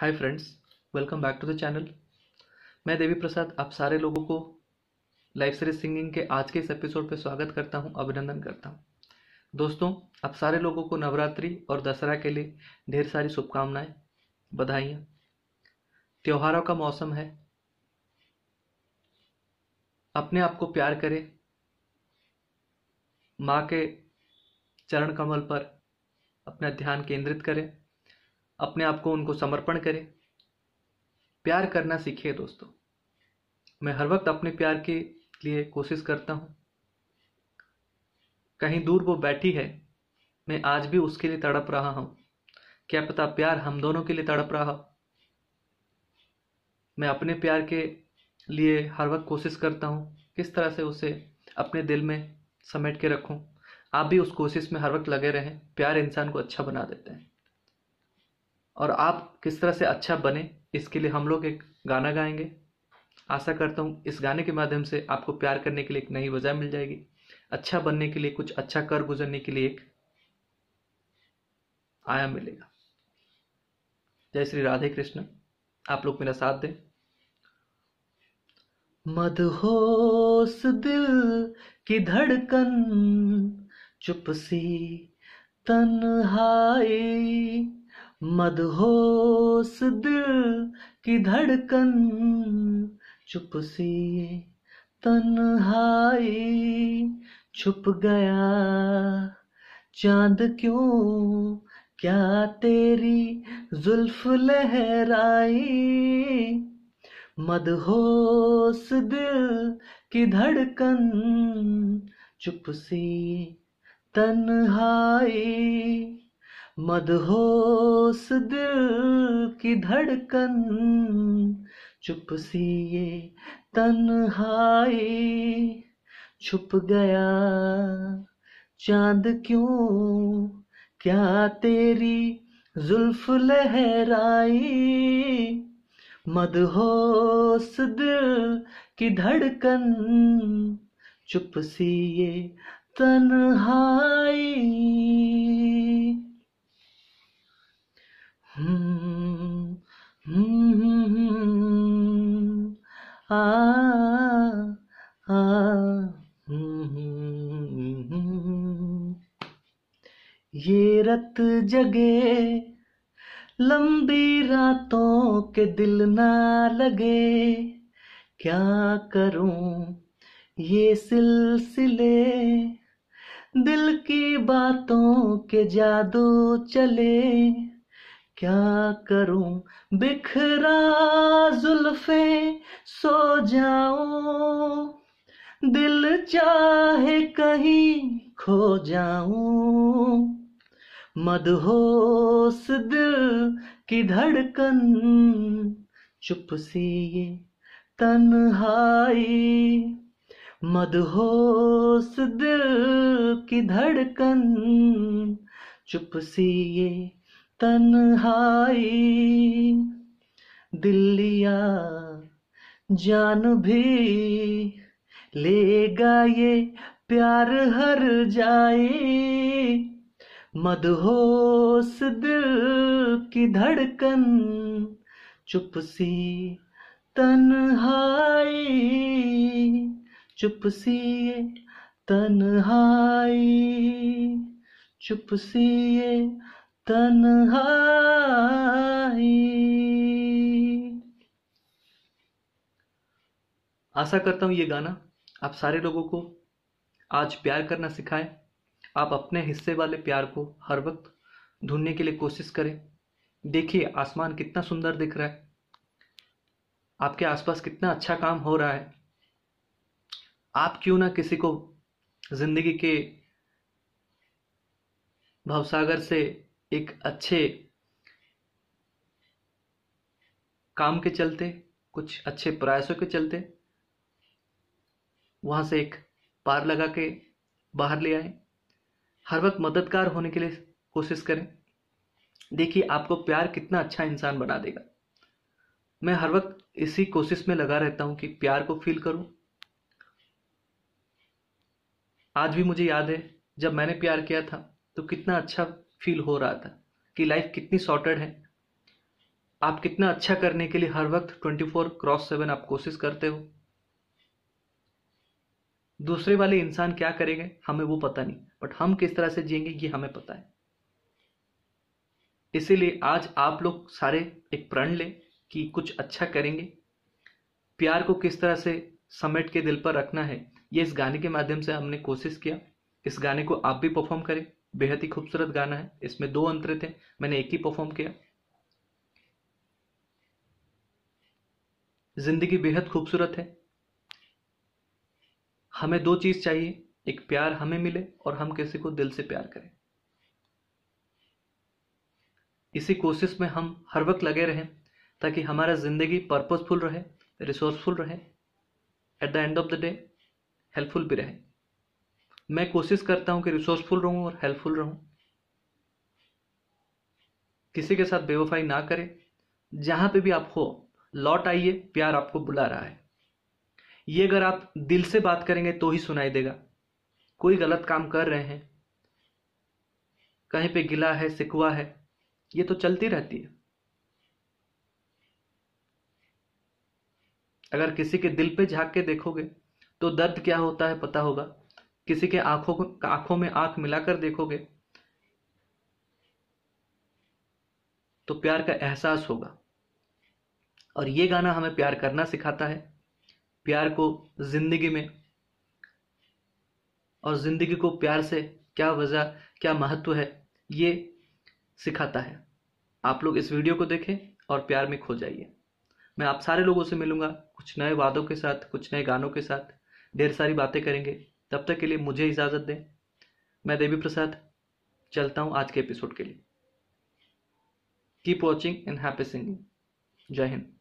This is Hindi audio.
hi friends welcome back to the channel मैं देवी प्रसाद आप सारे लोगों को लाइव सीरीज सिंगिंग के आज के इस एपिसोड पर स्वागत करता हूं अभिनंदन करता हूं दोस्तों आप सारे लोगों को नवरात्रि और दशहरा के लिए ढेर सारी शुभकामनाएं बधाइयां त्योहारों का मौसम है अपने आप को प्यार करें माँ के चरण कमल पर अपना ध्यान केंद्रित करें अपने आप को उनको समर्पण करें प्यार करना सीखिए दोस्तों मैं हर वक्त अपने प्यार के लिए कोशिश करता हूँ कहीं दूर वो बैठी है मैं आज भी उसके लिए तड़प रहा हूँ क्या पता प्यार हम दोनों के लिए तड़प रहा मैं अपने प्यार के लिए हर वक्त कोशिश करता हूँ किस तरह से उसे अपने दिल में समेट के रखूँ आप भी उस कोशिश में हर वक्त लगे रहें प्यार इंसान को अच्छा बना देते हैं और आप किस तरह से अच्छा बने इसके लिए हम लोग एक गाना गाएंगे आशा करता हूँ इस गाने के माध्यम से आपको प्यार करने के लिए एक नई वजह मिल जाएगी अच्छा बनने के लिए कुछ अच्छा कर गुजरने के लिए एक आयाम मिलेगा जय श्री राधे कृष्ण आप लोग मेरा साथ दें मधोस दिल की धड़कन चुप सी तन्हाई मदहोश दिल की धड़कन चुप सी तन तन्हाई छुप गया चांद क्यों क्या तेरी जुल्फ लहराई मदहोश दिल की धड़कन चुप सी तन्हाई मदहोश दिल की धड़कन चुप सी ये तन्हाई छुप गया चांद क्यों क्या तेरी जुल्फ लहराई मदहोश दिल की धड़कन चुप सी ये तन्हाई ये रत जगे लंबी रातों के दिल ना लगे क्या करूं ये सिलसिले दिल की बातों के जादू चले क्या करूं बिखरा जुल्फे सो जाओ दिल चाहे कहीं खो जाऊं मदहोश दिल की धड़कन चुप सी ये तन्हाई मदहोश दिल की धड़कन चुप सी ये तन्हाई दिल्लिया जान भी लेगा ये प्यार हर जाए मदहोश दिल की धड़कन चुप सी तन्हाई चुप सी तन्हाई चुप सी तन्हाई आशा करता हूँ ये गाना आप सारे लोगों को आज प्यार करना सिखाए आप अपने हिस्से वाले प्यार को हर वक्त ढूंढने के लिए कोशिश करें देखिए आसमान कितना सुंदर दिख रहा है आपके आसपास कितना अच्छा काम हो रहा है आप क्यों ना किसी को जिंदगी के भवसागर से एक अच्छे काम के चलते कुछ अच्छे प्रयासों के चलते वहां से एक पार लगा के बाहर ले आए हर वक्त मददगार होने के लिए कोशिश करें देखिए आपको प्यार कितना अच्छा इंसान बना देगा मैं हर वक्त इसी कोशिश में लगा रहता हूं कि प्यार को फील करूं आज भी मुझे याद है जब मैंने प्यार किया था तो कितना अच्छा फील हो रहा था कि लाइफ कितनी सॉर्टेड है आप कितना अच्छा करने के लिए हर वक्त ट्वेंटी फोर क्रॉस सेवन आप कोशिश करते हो दूसरे वाले इंसान क्या करेंगे हमें वो पता नहीं बट हम किस तरह से जिएंगे ये हमें पता है इसीलिए आज आप लोग सारे एक प्रण लें कि कुछ अच्छा करेंगे प्यार को किस तरह से समेट के दिल पर रखना है ये इस गाने के माध्यम से हमने कोशिश किया इस गाने को आप भी परफॉर्म करें बेहद ही खूबसूरत गाना है इसमें दो अंतरित थे मैंने एक ही परफॉर्म किया जिंदगी बेहद खूबसूरत है हमें दो चीज चाहिए एक प्यार हमें मिले और हम किसी को दिल से प्यार करें इसी कोशिश में हम हर वक्त लगे रहें ताकि हमारा ज़िंदगी पर्पजफुल रहे रिसोर्सफुल रहे at the end of the day helpful भी रहे मैं कोशिश करता हूँ कि रिसोर्सफुल रहूँ और हेल्पफुल रहूँ किसी के साथ बेवफाई ना करें जहाँ पे भी आप हो लौट आइए प्यार आपको बुला रहा है ये अगर आप दिल से बात करेंगे तो ही सुनाई देगा कोई गलत काम कर रहे हैं कहीं पे गिला है सिकुआ है ये तो चलती रहती है अगर किसी के दिल पे झांक के देखोगे तो दर्द क्या होता है पता होगा किसी के आंखों आंखों में आंख मिलाकर देखोगे तो प्यार का एहसास होगा और ये गाना हमें प्यार करना सिखाता है प्यार को ज़िंदगी में और ज़िंदगी को प्यार से क्या वजह क्या महत्व है ये सिखाता है आप लोग इस वीडियो को देखें और प्यार में खो जाइए मैं आप सारे लोगों से मिलूंगा कुछ नए वादों के साथ कुछ नए गानों के साथ ढेर सारी बातें करेंगे तब तक के लिए मुझे इजाज़त दें मैं देवी प्रसाद चलता हूँ आज के एपिसोड के लिए keep watching and happy singing Jai Hind